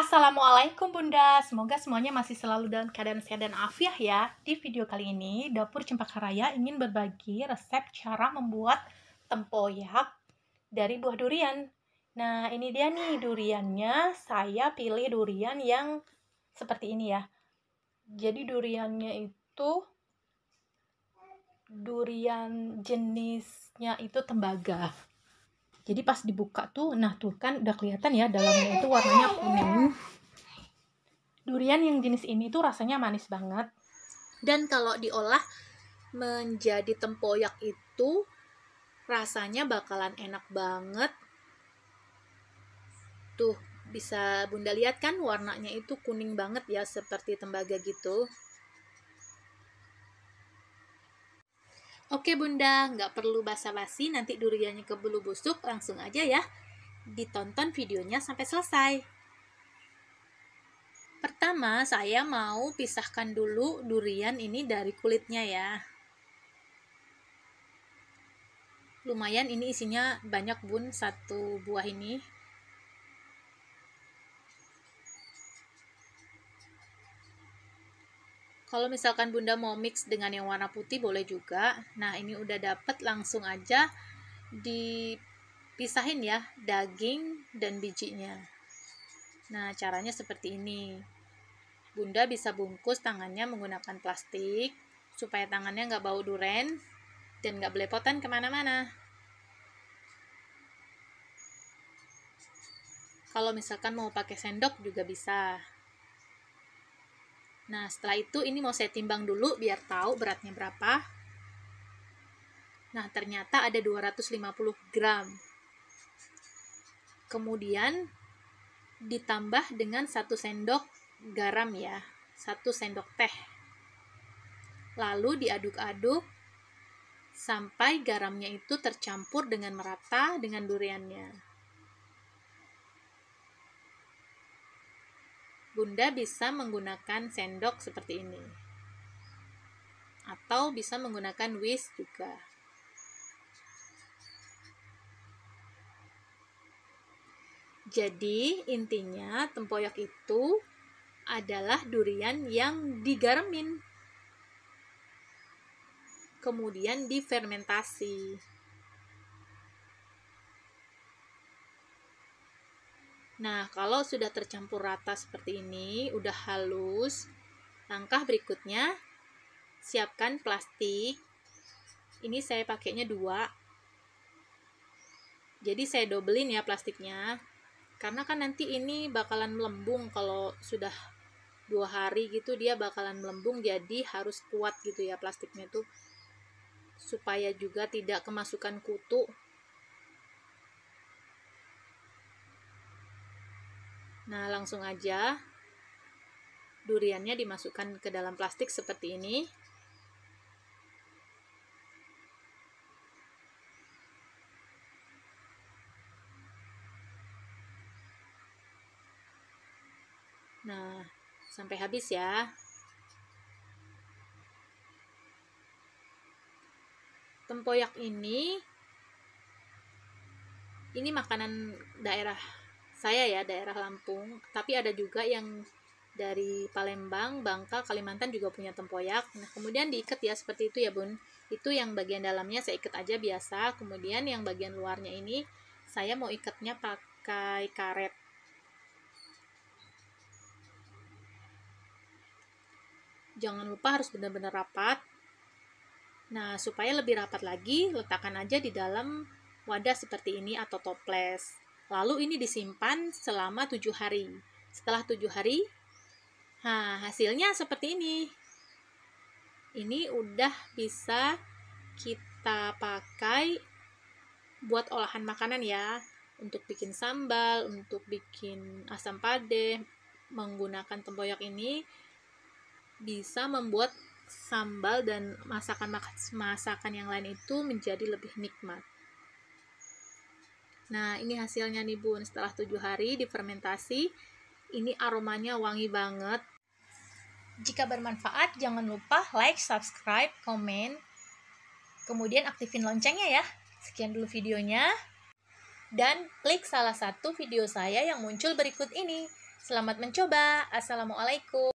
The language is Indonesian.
Assalamualaikum Bunda, semoga semuanya masih selalu dalam keadaan sehat dan afiah ya. Di video kali ini, Dapur Cempaka Raya ingin berbagi resep cara membuat tempoyak dari buah durian. Nah, ini dia nih duriannya. Saya pilih durian yang seperti ini ya. Jadi duriannya itu durian jenisnya itu tembaga jadi pas dibuka tuh nah tuh kan udah kelihatan ya dalamnya itu warnanya kuning durian yang jenis ini tuh rasanya manis banget dan kalau diolah menjadi tempoyak itu rasanya bakalan enak banget tuh bisa bunda lihat kan warnanya itu kuning banget ya seperti tembaga gitu Oke bunda, nggak perlu basa-basi, nanti duriannya keburu busuk, langsung aja ya. Ditonton videonya sampai selesai. Pertama, saya mau pisahkan dulu durian ini dari kulitnya ya. Lumayan ini isinya banyak bun, satu buah ini. Kalau misalkan Bunda mau mix dengan yang warna putih boleh juga. Nah, ini udah dapet langsung aja dipisahin ya daging dan bijinya. Nah, caranya seperti ini. Bunda bisa bungkus tangannya menggunakan plastik supaya tangannya nggak bau duren dan nggak belepotan kemana-mana. Kalau misalkan mau pakai sendok juga bisa. Nah, setelah itu ini mau saya timbang dulu biar tahu beratnya berapa. Nah, ternyata ada 250 gram. Kemudian ditambah dengan 1 sendok garam ya, 1 sendok teh. Lalu diaduk-aduk sampai garamnya itu tercampur dengan merata dengan duriannya. Bunda bisa menggunakan sendok seperti ini. Atau bisa menggunakan whisk juga. Jadi, intinya tempoyak itu adalah durian yang digaramin. Kemudian difermentasi. Nah, kalau sudah tercampur rata seperti ini, udah halus, langkah berikutnya siapkan plastik. Ini saya pakainya dua. Jadi saya dobelin ya plastiknya. Karena kan nanti ini bakalan melembung kalau sudah dua hari gitu dia bakalan melembung jadi harus kuat gitu ya plastiknya tuh supaya juga tidak kemasukan kutu Nah, langsung aja duriannya dimasukkan ke dalam plastik seperti ini. Nah, sampai habis ya. Tempoyak ini ini makanan daerah saya ya daerah Lampung tapi ada juga yang dari Palembang, Bangka, Kalimantan juga punya tempoyak. Nah, kemudian diikat ya seperti itu ya, Bun. Itu yang bagian dalamnya saya ikat aja biasa, kemudian yang bagian luarnya ini saya mau ikatnya pakai karet. Jangan lupa harus benar-benar rapat. Nah, supaya lebih rapat lagi, letakkan aja di dalam wadah seperti ini atau toples. Lalu ini disimpan selama tujuh hari. Setelah tujuh hari, nah hasilnya seperti ini. Ini udah bisa kita pakai buat olahan makanan ya. Untuk bikin sambal, untuk bikin asam pade, menggunakan tempoyak ini bisa membuat sambal dan masakan masakan yang lain itu menjadi lebih nikmat. Nah, ini hasilnya nih bun. Setelah tujuh hari difermentasi, ini aromanya wangi banget. Jika bermanfaat, jangan lupa like, subscribe, komen, kemudian aktifin loncengnya ya. Sekian dulu videonya. Dan klik salah satu video saya yang muncul berikut ini. Selamat mencoba. Assalamualaikum.